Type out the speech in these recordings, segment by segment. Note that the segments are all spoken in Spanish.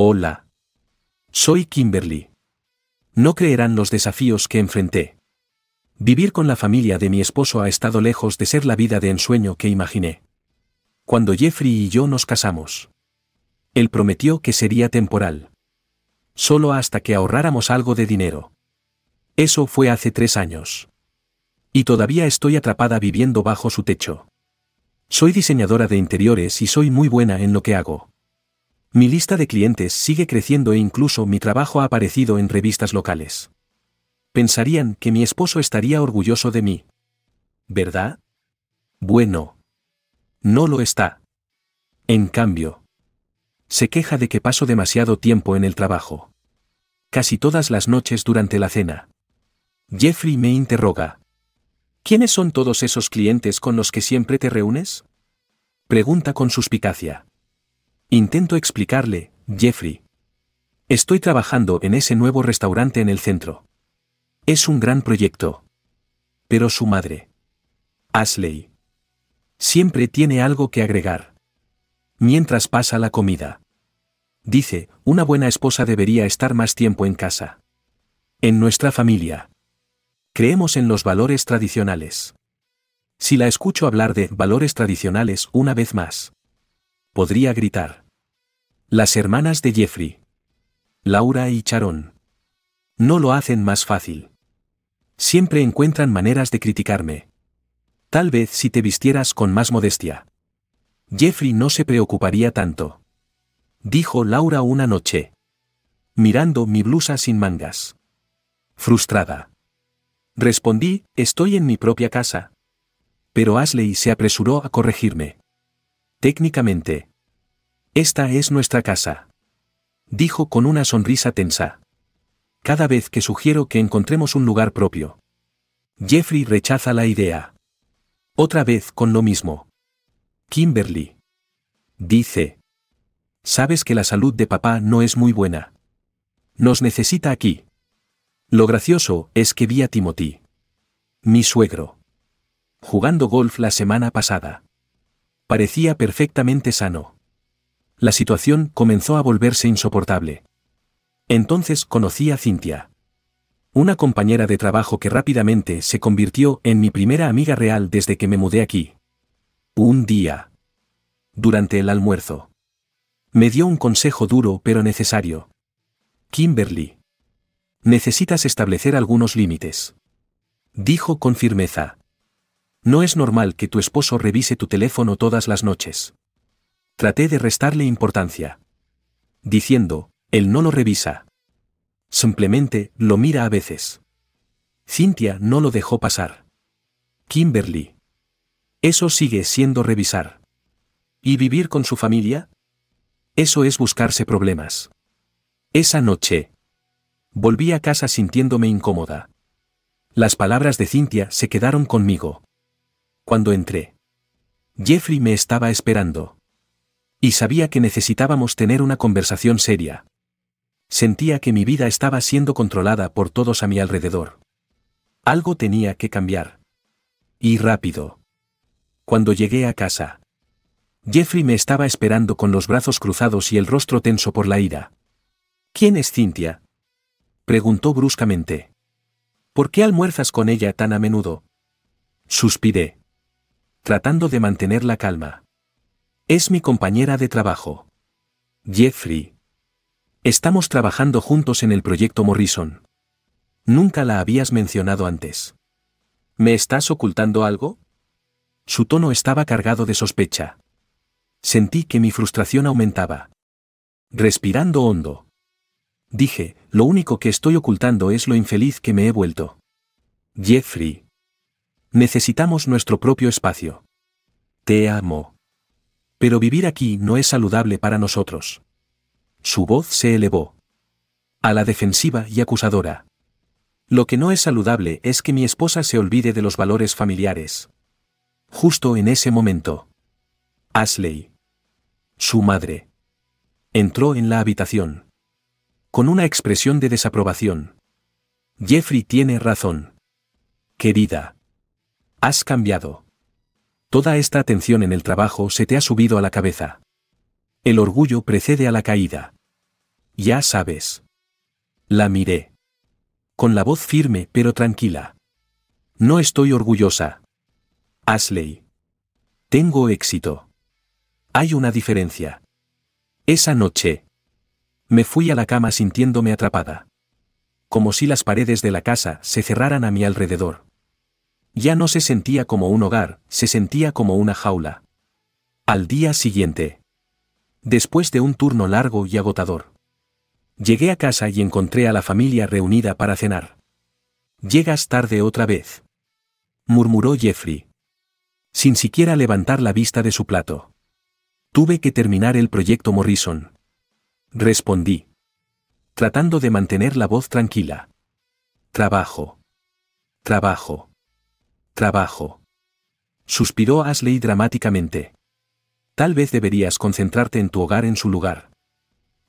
Hola. Soy Kimberly. No creerán los desafíos que enfrenté. Vivir con la familia de mi esposo ha estado lejos de ser la vida de ensueño que imaginé. Cuando Jeffrey y yo nos casamos. Él prometió que sería temporal. Solo hasta que ahorráramos algo de dinero. Eso fue hace tres años. Y todavía estoy atrapada viviendo bajo su techo. Soy diseñadora de interiores y soy muy buena en lo que hago. Mi lista de clientes sigue creciendo e incluso mi trabajo ha aparecido en revistas locales. Pensarían que mi esposo estaría orgulloso de mí. ¿Verdad? Bueno. No lo está. En cambio. Se queja de que paso demasiado tiempo en el trabajo. Casi todas las noches durante la cena. Jeffrey me interroga. ¿Quiénes son todos esos clientes con los que siempre te reúnes? Pregunta con suspicacia. Intento explicarle, Jeffrey. Estoy trabajando en ese nuevo restaurante en el centro. Es un gran proyecto. Pero su madre. Ashley. Siempre tiene algo que agregar. Mientras pasa la comida. Dice, una buena esposa debería estar más tiempo en casa. En nuestra familia. Creemos en los valores tradicionales. Si la escucho hablar de valores tradicionales una vez más podría gritar. Las hermanas de Jeffrey. Laura y Charón No lo hacen más fácil. Siempre encuentran maneras de criticarme. Tal vez si te vistieras con más modestia. Jeffrey no se preocuparía tanto. Dijo Laura una noche. Mirando mi blusa sin mangas. Frustrada. Respondí, estoy en mi propia casa. Pero Ashley se apresuró a corregirme. Técnicamente, esta es nuestra casa. Dijo con una sonrisa tensa. Cada vez que sugiero que encontremos un lugar propio. Jeffrey rechaza la idea. Otra vez con lo mismo. Kimberly. Dice. Sabes que la salud de papá no es muy buena. Nos necesita aquí. Lo gracioso es que vi a Timothy. Mi suegro. Jugando golf la semana pasada. Parecía perfectamente sano la situación comenzó a volverse insoportable. Entonces conocí a Cintia. Una compañera de trabajo que rápidamente se convirtió en mi primera amiga real desde que me mudé aquí. Un día. Durante el almuerzo. Me dio un consejo duro pero necesario. Kimberly. Necesitas establecer algunos límites. Dijo con firmeza. No es normal que tu esposo revise tu teléfono todas las noches. Traté de restarle importancia. Diciendo, él no lo revisa. Simplemente lo mira a veces. Cynthia no lo dejó pasar. Kimberly. Eso sigue siendo revisar. ¿Y vivir con su familia? Eso es buscarse problemas. Esa noche. Volví a casa sintiéndome incómoda. Las palabras de Cynthia se quedaron conmigo. Cuando entré. Jeffrey me estaba esperando. Y sabía que necesitábamos tener una conversación seria. Sentía que mi vida estaba siendo controlada por todos a mi alrededor. Algo tenía que cambiar. Y rápido. Cuando llegué a casa, Jeffrey me estaba esperando con los brazos cruzados y el rostro tenso por la ira. ¿Quién es Cynthia? preguntó bruscamente. ¿Por qué almuerzas con ella tan a menudo? Suspiré. Tratando de mantener la calma. Es mi compañera de trabajo. Jeffrey. Estamos trabajando juntos en el proyecto Morrison. Nunca la habías mencionado antes. ¿Me estás ocultando algo? Su tono estaba cargado de sospecha. Sentí que mi frustración aumentaba. Respirando hondo. Dije, lo único que estoy ocultando es lo infeliz que me he vuelto. Jeffrey. Necesitamos nuestro propio espacio. Te amo. Pero vivir aquí no es saludable para nosotros. Su voz se elevó. A la defensiva y acusadora. Lo que no es saludable es que mi esposa se olvide de los valores familiares. Justo en ese momento. Ashley. Su madre. Entró en la habitación. Con una expresión de desaprobación. Jeffrey tiene razón. Querida. Has cambiado toda esta atención en el trabajo se te ha subido a la cabeza. El orgullo precede a la caída. Ya sabes. La miré. Con la voz firme pero tranquila. No estoy orgullosa. Ashley. Tengo éxito. Hay una diferencia. Esa noche. Me fui a la cama sintiéndome atrapada. Como si las paredes de la casa se cerraran a mi alrededor. Ya no se sentía como un hogar, se sentía como una jaula. Al día siguiente. Después de un turno largo y agotador. Llegué a casa y encontré a la familia reunida para cenar. Llegas tarde otra vez. Murmuró Jeffrey. Sin siquiera levantar la vista de su plato. Tuve que terminar el proyecto Morrison. Respondí. Tratando de mantener la voz tranquila. Trabajo. Trabajo. Trabajo. Suspiró Ashley dramáticamente. Tal vez deberías concentrarte en tu hogar en su lugar.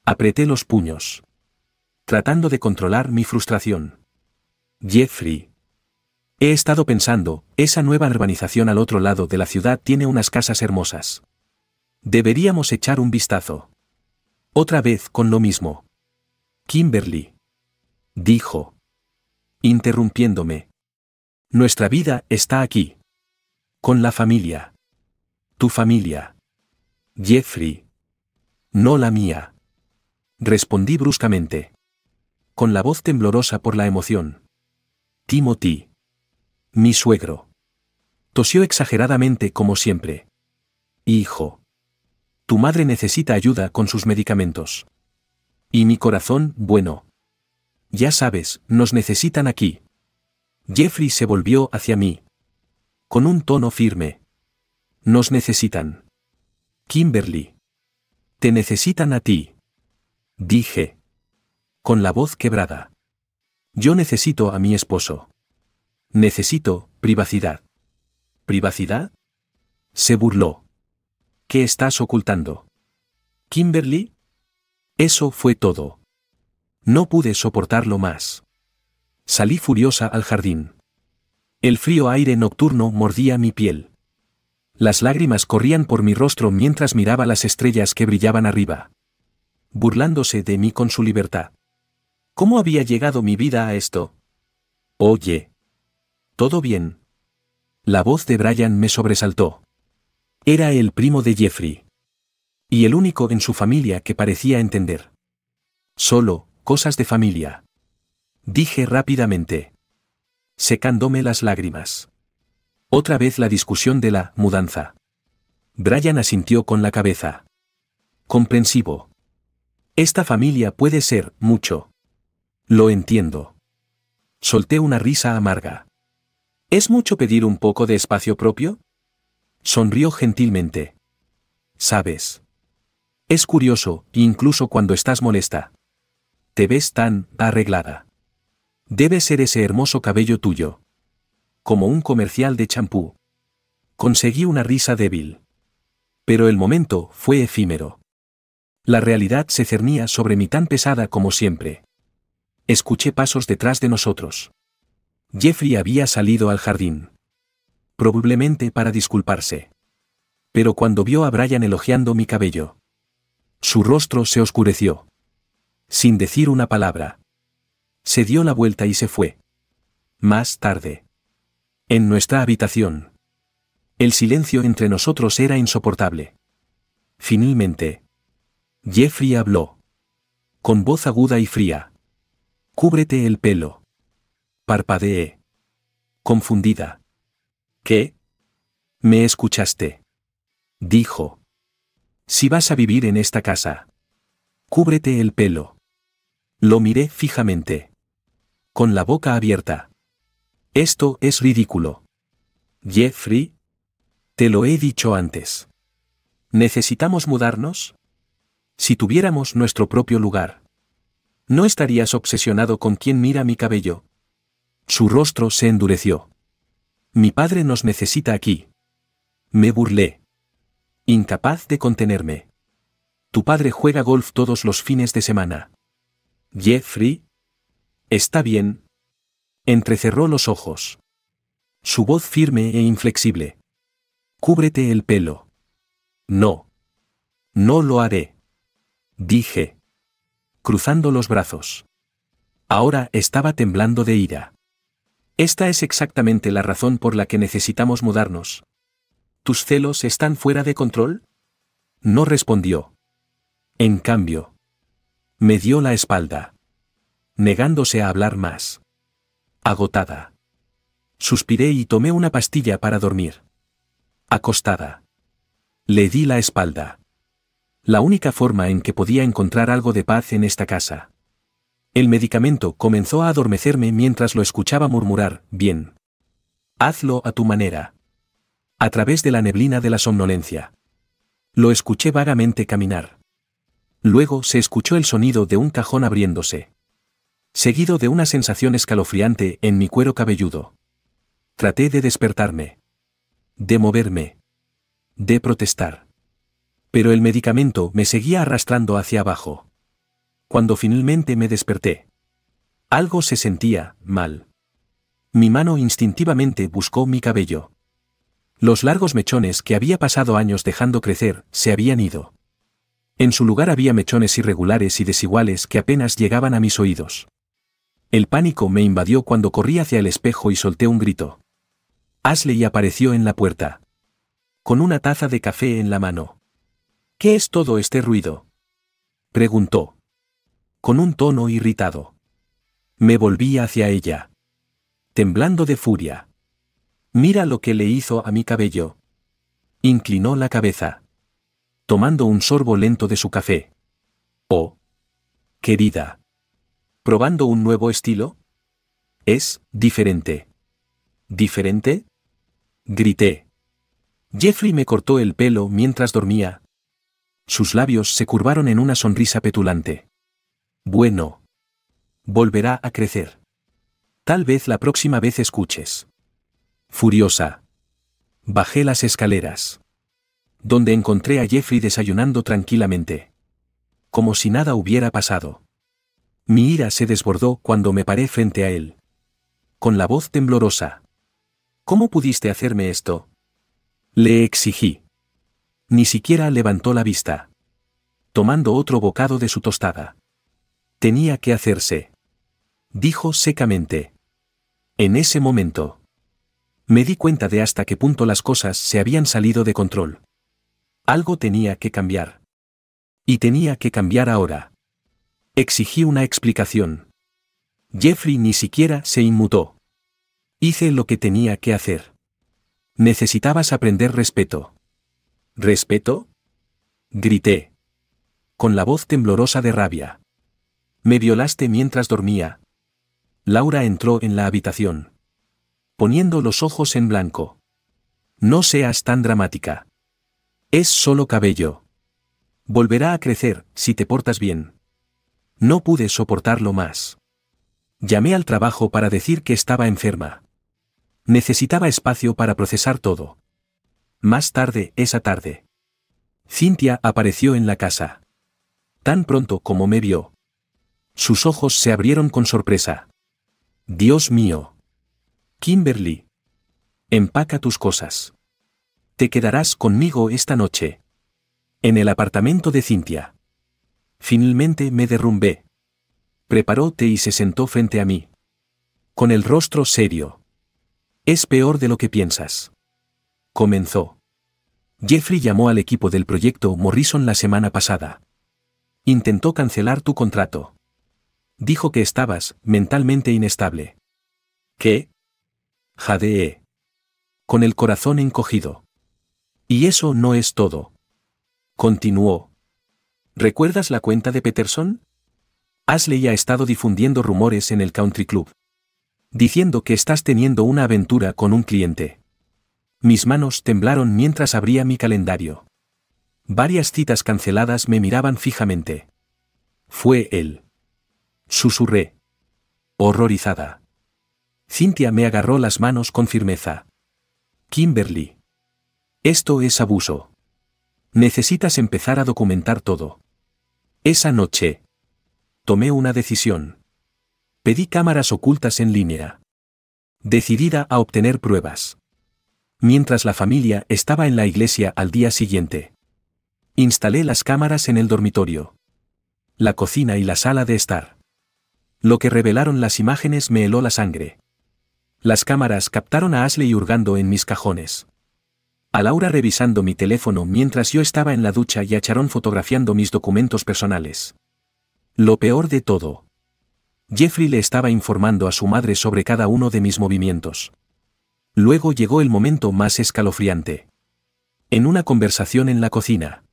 Apreté los puños. Tratando de controlar mi frustración. Jeffrey. He estado pensando, esa nueva urbanización al otro lado de la ciudad tiene unas casas hermosas. Deberíamos echar un vistazo. Otra vez con lo mismo. Kimberly. Dijo. Interrumpiéndome. Nuestra vida está aquí. Con la familia. Tu familia. Jeffrey. No la mía. Respondí bruscamente. Con la voz temblorosa por la emoción. Timothy. Mi suegro. Tosió exageradamente como siempre. Hijo. Tu madre necesita ayuda con sus medicamentos. Y mi corazón, bueno. Ya sabes, nos necesitan aquí. Jeffrey se volvió hacia mí. Con un tono firme. Nos necesitan. Kimberly. Te necesitan a ti. Dije. Con la voz quebrada. Yo necesito a mi esposo. Necesito privacidad. ¿Privacidad? Se burló. ¿Qué estás ocultando? Kimberly? Eso fue todo. No pude soportarlo más. Salí furiosa al jardín. El frío aire nocturno mordía mi piel. Las lágrimas corrían por mi rostro mientras miraba las estrellas que brillaban arriba. Burlándose de mí con su libertad. ¿Cómo había llegado mi vida a esto? Oye. ¿Todo bien? La voz de Brian me sobresaltó. Era el primo de Jeffrey. Y el único en su familia que parecía entender. Solo, cosas de familia. Dije rápidamente. Secándome las lágrimas. Otra vez la discusión de la mudanza. Brian asintió con la cabeza. Comprensivo. Esta familia puede ser mucho. Lo entiendo. Solté una risa amarga. ¿Es mucho pedir un poco de espacio propio? Sonrió gentilmente. Sabes. Es curioso, incluso cuando estás molesta. Te ves tan arreglada. Debe ser ese hermoso cabello tuyo. Como un comercial de champú. Conseguí una risa débil. Pero el momento fue efímero. La realidad se cernía sobre mí tan pesada como siempre. Escuché pasos detrás de nosotros. Jeffrey había salido al jardín. Probablemente para disculparse. Pero cuando vio a Brian elogiando mi cabello, su rostro se oscureció. Sin decir una palabra se dio la vuelta y se fue. Más tarde. En nuestra habitación. El silencio entre nosotros era insoportable. Finalmente. Jeffrey habló. Con voz aguda y fría. Cúbrete el pelo. Parpadeé. Confundida. ¿Qué? ¿Me escuchaste? Dijo. Si vas a vivir en esta casa. Cúbrete el pelo. Lo miré fijamente con la boca abierta. Esto es ridículo. Jeffrey, te lo he dicho antes. ¿Necesitamos mudarnos? Si tuviéramos nuestro propio lugar. No estarías obsesionado con quien mira mi cabello. Su rostro se endureció. Mi padre nos necesita aquí. Me burlé. Incapaz de contenerme. Tu padre juega golf todos los fines de semana. Jeffrey, Está bien. Entrecerró los ojos. Su voz firme e inflexible. Cúbrete el pelo. No. No lo haré. Dije. Cruzando los brazos. Ahora estaba temblando de ira. Esta es exactamente la razón por la que necesitamos mudarnos. ¿Tus celos están fuera de control? No respondió. En cambio. Me dio la espalda negándose a hablar más. Agotada. Suspiré y tomé una pastilla para dormir. Acostada. Le di la espalda. La única forma en que podía encontrar algo de paz en esta casa. El medicamento comenzó a adormecerme mientras lo escuchaba murmurar, bien. Hazlo a tu manera. A través de la neblina de la somnolencia. Lo escuché vagamente caminar. Luego se escuchó el sonido de un cajón abriéndose seguido de una sensación escalofriante en mi cuero cabelludo. Traté de despertarme, de moverme, de protestar. Pero el medicamento me seguía arrastrando hacia abajo. Cuando finalmente me desperté, algo se sentía mal. Mi mano instintivamente buscó mi cabello. Los largos mechones que había pasado años dejando crecer se habían ido. En su lugar había mechones irregulares y desiguales que apenas llegaban a mis oídos. El pánico me invadió cuando corrí hacia el espejo y solté un grito. Ashley apareció en la puerta. Con una taza de café en la mano. ¿Qué es todo este ruido? Preguntó. Con un tono irritado. Me volví hacia ella. Temblando de furia. Mira lo que le hizo a mi cabello. Inclinó la cabeza. Tomando un sorbo lento de su café. Oh. Querida probando un nuevo estilo? Es diferente. ¿Diferente? Grité. Jeffrey me cortó el pelo mientras dormía. Sus labios se curvaron en una sonrisa petulante. Bueno. Volverá a crecer. Tal vez la próxima vez escuches. Furiosa. Bajé las escaleras. Donde encontré a Jeffrey desayunando tranquilamente. Como si nada hubiera pasado. Mi ira se desbordó cuando me paré frente a él. Con la voz temblorosa. ¿Cómo pudiste hacerme esto? Le exigí. Ni siquiera levantó la vista. Tomando otro bocado de su tostada. Tenía que hacerse. Dijo secamente. En ese momento. Me di cuenta de hasta qué punto las cosas se habían salido de control. Algo tenía que cambiar. Y tenía que cambiar ahora. Exigí una explicación. Jeffrey ni siquiera se inmutó. Hice lo que tenía que hacer. Necesitabas aprender respeto. ¿Respeto? Grité. Con la voz temblorosa de rabia. Me violaste mientras dormía. Laura entró en la habitación. Poniendo los ojos en blanco. No seas tan dramática. Es solo cabello. Volverá a crecer, si te portas bien. No pude soportarlo más. Llamé al trabajo para decir que estaba enferma. Necesitaba espacio para procesar todo. Más tarde, esa tarde. Cintia apareció en la casa. Tan pronto como me vio. Sus ojos se abrieron con sorpresa. Dios mío. Kimberly. Empaca tus cosas. Te quedarás conmigo esta noche. En el apartamento de Cintia. Finalmente me derrumbé. Preparóte y se sentó frente a mí. Con el rostro serio. Es peor de lo que piensas. Comenzó. Jeffrey llamó al equipo del proyecto Morrison la semana pasada. Intentó cancelar tu contrato. Dijo que estabas mentalmente inestable. ¿Qué? Jadeé. Con el corazón encogido. Y eso no es todo. Continuó. ¿Recuerdas la cuenta de Peterson? Ashley ha estado difundiendo rumores en el Country Club. Diciendo que estás teniendo una aventura con un cliente. Mis manos temblaron mientras abría mi calendario. Varias citas canceladas me miraban fijamente. Fue él. Susurré. Horrorizada. Cynthia me agarró las manos con firmeza. Kimberly. Esto es abuso. Necesitas empezar a documentar todo. Esa noche. Tomé una decisión. Pedí cámaras ocultas en línea. Decidida a obtener pruebas. Mientras la familia estaba en la iglesia al día siguiente. Instalé las cámaras en el dormitorio. La cocina y la sala de estar. Lo que revelaron las imágenes me heló la sangre. Las cámaras captaron a Ashley hurgando en mis cajones a Laura revisando mi teléfono mientras yo estaba en la ducha y a fotografiando mis documentos personales. Lo peor de todo. Jeffrey le estaba informando a su madre sobre cada uno de mis movimientos. Luego llegó el momento más escalofriante. En una conversación en la cocina,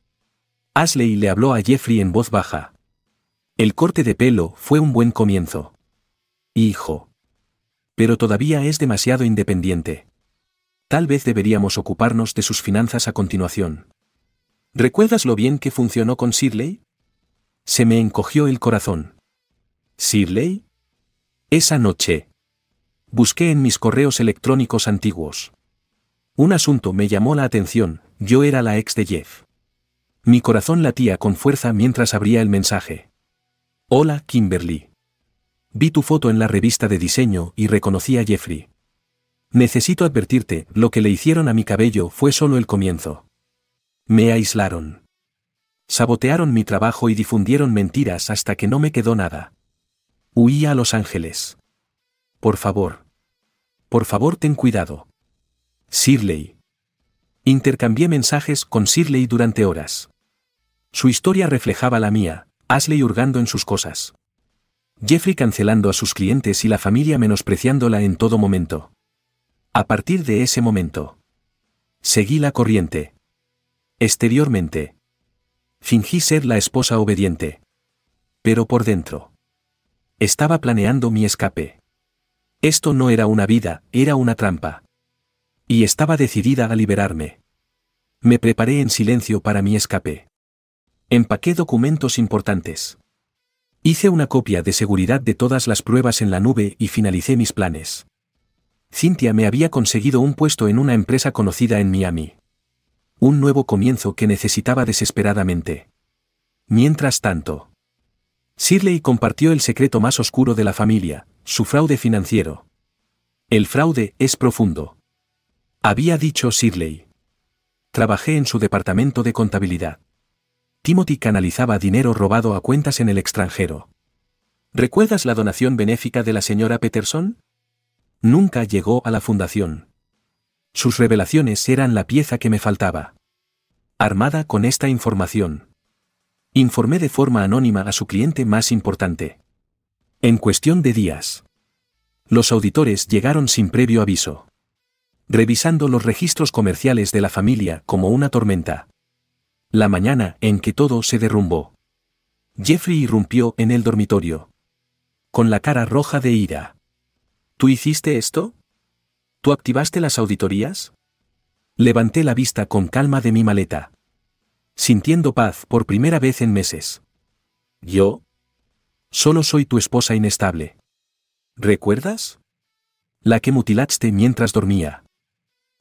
Ashley le habló a Jeffrey en voz baja. El corte de pelo fue un buen comienzo. Hijo. Pero todavía es demasiado independiente. Tal vez deberíamos ocuparnos de sus finanzas a continuación. ¿Recuerdas lo bien que funcionó con Sirley? Se me encogió el corazón. Sirley. Esa noche. Busqué en mis correos electrónicos antiguos. Un asunto me llamó la atención, yo era la ex de Jeff. Mi corazón latía con fuerza mientras abría el mensaje. Hola, Kimberly. Vi tu foto en la revista de diseño y reconocí a Jeffrey. Necesito advertirte, lo que le hicieron a mi cabello fue solo el comienzo. Me aislaron. Sabotearon mi trabajo y difundieron mentiras hasta que no me quedó nada. Huí a Los Ángeles. Por favor. Por favor, ten cuidado. Sirley. Intercambié mensajes con Sirley durante horas. Su historia reflejaba la mía, Ashley hurgando en sus cosas. Jeffrey cancelando a sus clientes y la familia menospreciándola en todo momento. A partir de ese momento, seguí la corriente. Exteriormente, fingí ser la esposa obediente. Pero por dentro, estaba planeando mi escape. Esto no era una vida, era una trampa. Y estaba decidida a liberarme. Me preparé en silencio para mi escape. Empaqué documentos importantes. Hice una copia de seguridad de todas las pruebas en la nube y finalicé mis planes. Cynthia me había conseguido un puesto en una empresa conocida en Miami. Un nuevo comienzo que necesitaba desesperadamente. Mientras tanto, Sidley compartió el secreto más oscuro de la familia, su fraude financiero. El fraude es profundo. Había dicho Sidley. Trabajé en su departamento de contabilidad. Timothy canalizaba dinero robado a cuentas en el extranjero. ¿Recuerdas la donación benéfica de la señora Peterson? nunca llegó a la fundación. Sus revelaciones eran la pieza que me faltaba. Armada con esta información, informé de forma anónima a su cliente más importante. En cuestión de días, los auditores llegaron sin previo aviso, revisando los registros comerciales de la familia como una tormenta. La mañana en que todo se derrumbó, Jeffrey irrumpió en el dormitorio, con la cara roja de ira ¿Tú hiciste esto? ¿Tú activaste las auditorías? Levanté la vista con calma de mi maleta. Sintiendo paz por primera vez en meses. ¿Yo? Solo soy tu esposa inestable. ¿Recuerdas? La que mutilaste mientras dormía.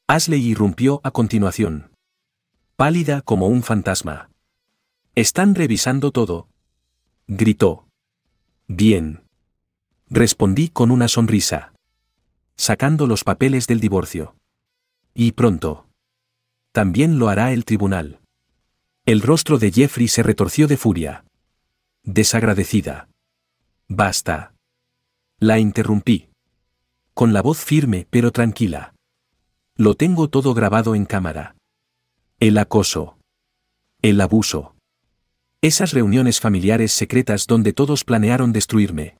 Ashley irrumpió a continuación. Pálida como un fantasma. Están revisando todo. Gritó. Bien. Respondí con una sonrisa. Sacando los papeles del divorcio. Y pronto. También lo hará el tribunal. El rostro de Jeffrey se retorció de furia. Desagradecida. Basta. La interrumpí. Con la voz firme pero tranquila. Lo tengo todo grabado en cámara. El acoso. El abuso. Esas reuniones familiares secretas donde todos planearon destruirme.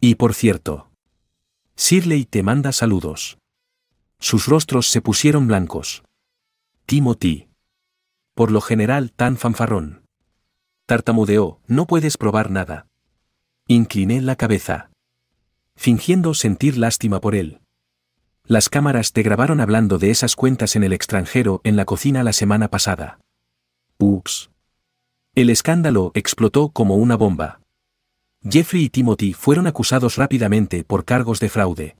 Y por cierto, Sirley te manda saludos. Sus rostros se pusieron blancos. Timothy. Por lo general tan fanfarrón. Tartamudeó, no puedes probar nada. Incliné la cabeza. Fingiendo sentir lástima por él. Las cámaras te grabaron hablando de esas cuentas en el extranjero en la cocina la semana pasada. Ups. El escándalo explotó como una bomba. Jeffrey y Timothy fueron acusados rápidamente por cargos de fraude.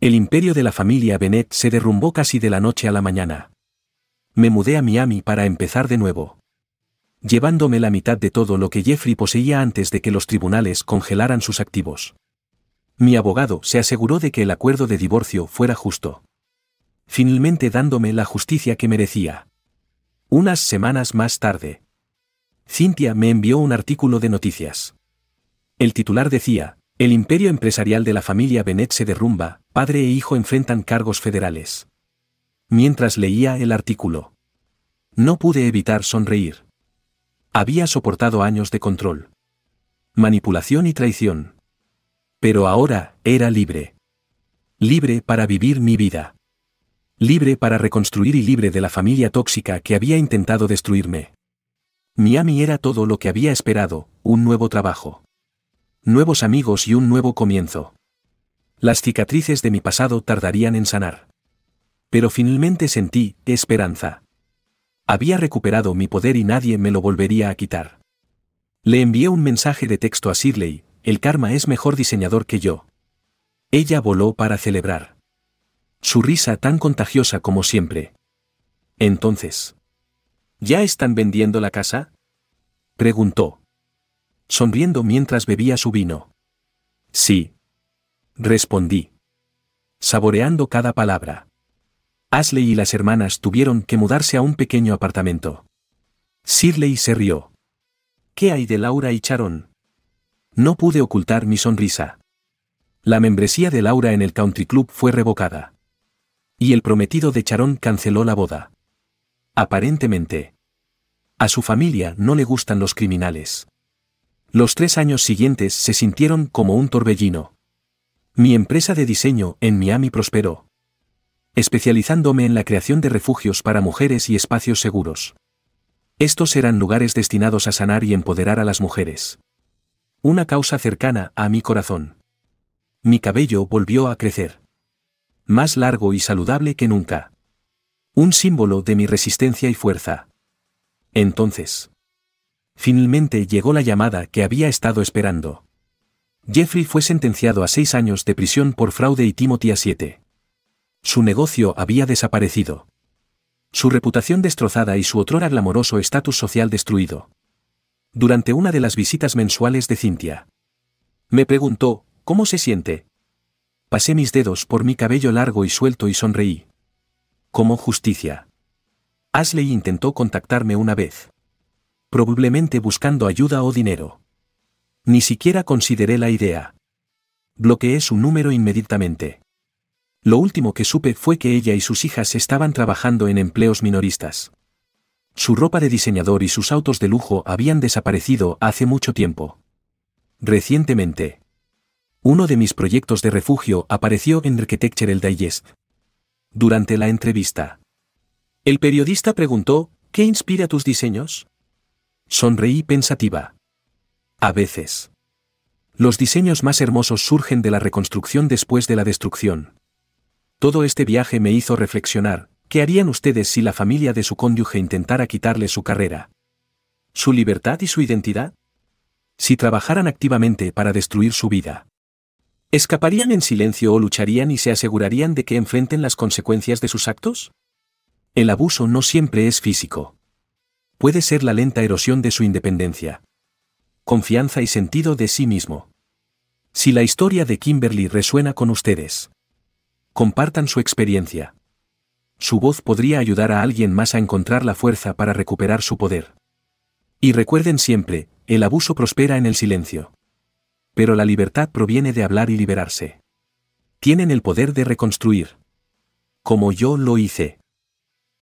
El imperio de la familia Bennett se derrumbó casi de la noche a la mañana. Me mudé a Miami para empezar de nuevo. Llevándome la mitad de todo lo que Jeffrey poseía antes de que los tribunales congelaran sus activos. Mi abogado se aseguró de que el acuerdo de divorcio fuera justo. Finalmente dándome la justicia que merecía. Unas semanas más tarde. Cynthia me envió un artículo de noticias. El titular decía, el imperio empresarial de la familia Bennett se derrumba, padre e hijo enfrentan cargos federales. Mientras leía el artículo, no pude evitar sonreír. Había soportado años de control, manipulación y traición. Pero ahora era libre. Libre para vivir mi vida. Libre para reconstruir y libre de la familia tóxica que había intentado destruirme. Miami era todo lo que había esperado, un nuevo trabajo nuevos amigos y un nuevo comienzo. Las cicatrices de mi pasado tardarían en sanar. Pero finalmente sentí esperanza. Había recuperado mi poder y nadie me lo volvería a quitar. Le envié un mensaje de texto a Sidley, el karma es mejor diseñador que yo. Ella voló para celebrar. Su risa tan contagiosa como siempre. Entonces. ¿Ya están vendiendo la casa? Preguntó sonriendo mientras bebía su vino. Sí. Respondí. Saboreando cada palabra. Ashley y las hermanas tuvieron que mudarse a un pequeño apartamento. Sirley se rió. ¿Qué hay de Laura y Charon? No pude ocultar mi sonrisa. La membresía de Laura en el Country Club fue revocada. Y el prometido de Charon canceló la boda. Aparentemente. A su familia no le gustan los criminales. Los tres años siguientes se sintieron como un torbellino. Mi empresa de diseño en Miami prosperó. Especializándome en la creación de refugios para mujeres y espacios seguros. Estos eran lugares destinados a sanar y empoderar a las mujeres. Una causa cercana a mi corazón. Mi cabello volvió a crecer. Más largo y saludable que nunca. Un símbolo de mi resistencia y fuerza. Entonces. Finalmente llegó la llamada que había estado esperando. Jeffrey fue sentenciado a seis años de prisión por fraude y Timothy a siete. Su negocio había desaparecido. Su reputación destrozada y su otrora glamoroso estatus social destruido. Durante una de las visitas mensuales de Cynthia. Me preguntó, ¿cómo se siente? Pasé mis dedos por mi cabello largo y suelto y sonreí. Como justicia. Ashley intentó contactarme una vez probablemente buscando ayuda o dinero. Ni siquiera consideré la idea. Bloqueé su número inmediatamente. Lo último que supe fue que ella y sus hijas estaban trabajando en empleos minoristas. Su ropa de diseñador y sus autos de lujo habían desaparecido hace mucho tiempo. Recientemente, uno de mis proyectos de refugio apareció en Architecture El Digest. Durante la entrevista, el periodista preguntó, ¿qué inspira tus diseños? Sonreí pensativa. A veces. Los diseños más hermosos surgen de la reconstrucción después de la destrucción. Todo este viaje me hizo reflexionar, ¿qué harían ustedes si la familia de su cónyuge intentara quitarle su carrera? ¿Su libertad y su identidad? Si trabajaran activamente para destruir su vida. ¿Escaparían en silencio o lucharían y se asegurarían de que enfrenten las consecuencias de sus actos? El abuso no siempre es físico puede ser la lenta erosión de su independencia. Confianza y sentido de sí mismo. Si la historia de Kimberly resuena con ustedes, compartan su experiencia. Su voz podría ayudar a alguien más a encontrar la fuerza para recuperar su poder. Y recuerden siempre, el abuso prospera en el silencio. Pero la libertad proviene de hablar y liberarse. Tienen el poder de reconstruir. Como yo lo hice.